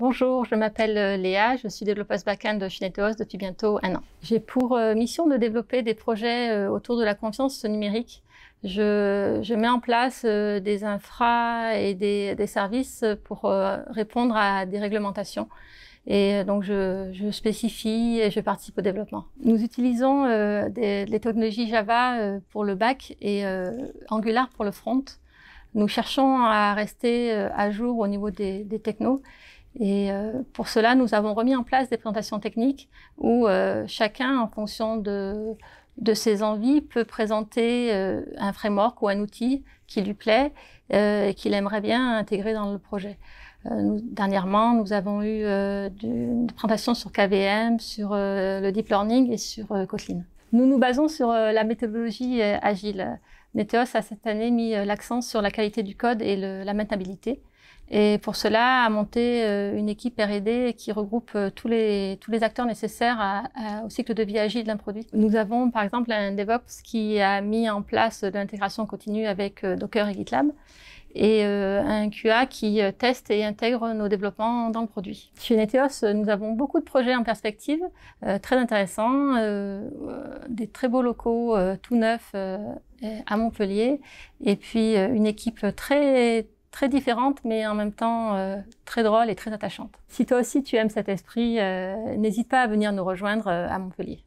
Bonjour, je m'appelle euh, Léa, je suis développeuse back-end chez Netos depuis bientôt un an. J'ai pour euh, mission de développer des projets euh, autour de la confiance numérique. Je, je mets en place des infras et des, des, services pour répondre à des réglementations. Et donc, je, je, spécifie et je participe au développement. Nous utilisons des, les technologies Java pour le back et Angular pour le front. Nous cherchons à rester à jour au niveau des, des technos et euh, pour cela, nous avons remis en place des présentations techniques où euh, chacun, en fonction de, de ses envies, peut présenter euh, un framework ou un outil qui lui plaît et qu'il aimerait bien intégrer dans le projet. dernièrement, nous avons eu des présentation sur KVM, sur le deep learning et sur Kotlin. Nous nous basons sur la méthodologie agile. Neteos a cette année mis l'accent sur la qualité du code et la maintenabilité. Et pour cela, a monté euh, une équipe R&D qui regroupe euh, tous les, tous les acteurs nécessaires à, au cycle de vie agile d'un produit. Nous avons par exemple un DevOps qui a mis en place de l'intégration continue avec euh, Docker et GitLab et un QA qui teste et intègre nos développements dans le produit. Chez Neteos, nous avons beaucoup de projets en perspective, très intéressants, des très beaux locaux tout neufs à Montpellier, et puis une équipe très très différente, mais en même temps euh, très drôle et très attachante. Si toi aussi tu aimes cet esprit, euh, n'hésite pas à venir nous rejoindre euh, à Montpellier.